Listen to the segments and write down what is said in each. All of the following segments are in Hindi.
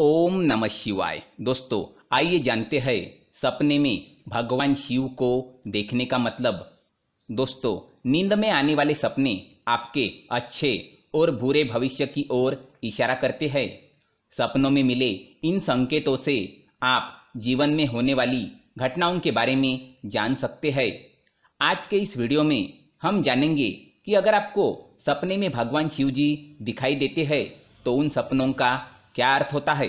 ओम नमः शिवाय दोस्तों आइए जानते हैं सपने में भगवान शिव को देखने का मतलब दोस्तों नींद में आने वाले सपने आपके अच्छे और बुरे भविष्य की ओर इशारा करते हैं सपनों में मिले इन संकेतों से आप जीवन में होने वाली घटनाओं के बारे में जान सकते हैं आज के इस वीडियो में हम जानेंगे कि अगर आपको सपने में भगवान शिव जी दिखाई देते हैं तो उन सपनों का क्या अर्थ होता है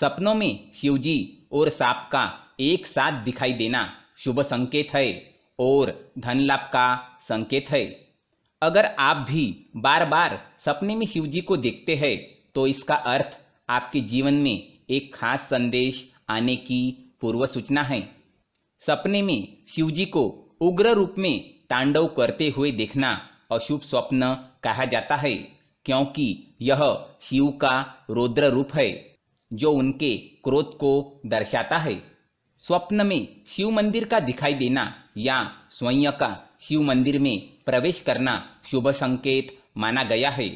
सपनों में शिवजी और सांप का एक साथ दिखाई देना शुभ संकेत है और धन लाभ का संकेत है अगर आप भी बार बार सपने में शिवजी को देखते हैं तो इसका अर्थ आपके जीवन में एक खास संदेश आने की पूर्व सूचना है सपने में शिवजी को उग्र रूप में तांडव करते हुए देखना अशुभ स्वप्न कहा जाता है क्योंकि यह शिव का रुद्र रूप है जो उनके क्रोध को दर्शाता है स्वप्न में शिव मंदिर का दिखाई देना या स्वयं का शिव मंदिर में प्रवेश करना शुभ संकेत माना गया है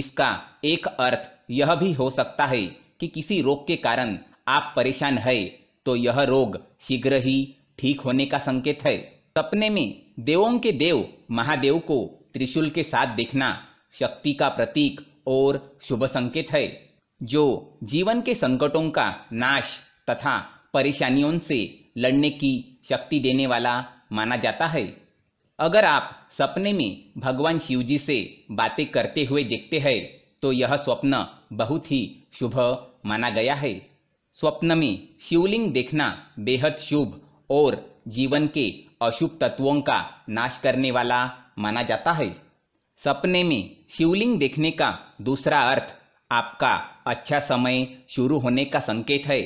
इसका एक अर्थ यह भी हो सकता है कि किसी रोग के कारण आप परेशान है तो यह रोग शीघ्र ही ठीक होने का संकेत है सपने में देवों के देव महादेव को त्रिशूल के साथ देखना शक्ति का प्रतीक और शुभ संकेत है जो जीवन के संकटों का नाश तथा परेशानियों से लड़ने की शक्ति देने वाला माना जाता है अगर आप सपने में भगवान शिव जी से बातें करते हुए देखते हैं तो यह स्वप्न बहुत ही शुभ माना गया है स्वप्न में शिवलिंग देखना बेहद शुभ और जीवन के अशुभ तत्वों का नाश करने वाला माना जाता है सपने में शिवलिंग देखने का दूसरा अर्थ आपका अच्छा समय शुरू होने का संकेत है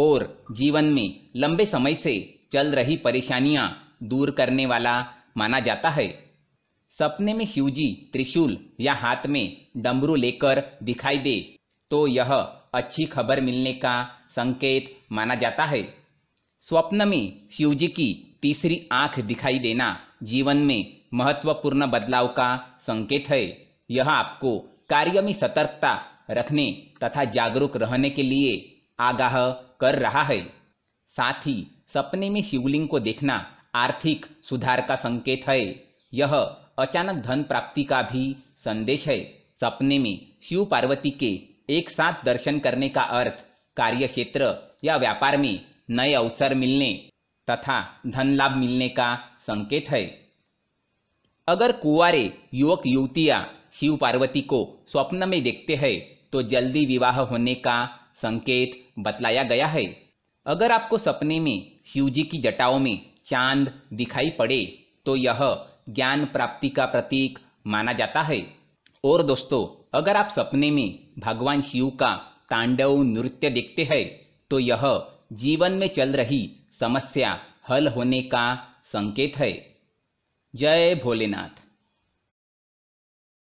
और जीवन में लंबे समय से चल रही परेशानियां दूर करने वाला माना जाता है सपने में शिवजी त्रिशूल या हाथ में डमरू लेकर दिखाई दे तो यह अच्छी खबर मिलने का संकेत माना जाता है स्वप्न में शिवजी की तीसरी आंख दिखाई देना जीवन में महत्वपूर्ण बदलाव का संकेत है यह आपको कार्य में सतर्कता रखने तथा जागरूक रहने के लिए आगाह कर रहा है साथ ही सपने में शिवलिंग को देखना आर्थिक सुधार का संकेत है यह अचानक धन प्राप्ति का भी संदेश है सपने में शिव पार्वती के एक साथ दर्शन करने का अर्थ कार्य क्षेत्र या व्यापार में नए अवसर मिलने तथा धन लाभ मिलने का संकेत है अगर कुआरे युवक युवतियां शिव पार्वती को स्वप्न में देखते हैं तो जल्दी विवाह होने का संकेत बतलाया गया है अगर आपको सपने में शिवजी की जटाओं में चांद दिखाई पड़े तो यह ज्ञान प्राप्ति का प्रतीक माना जाता है और दोस्तों अगर आप सपने में भगवान शिव का तांडव नृत्य देखते हैं तो यह जीवन में चल रही समस्या हल होने का संकेत है जय भोलेनाथ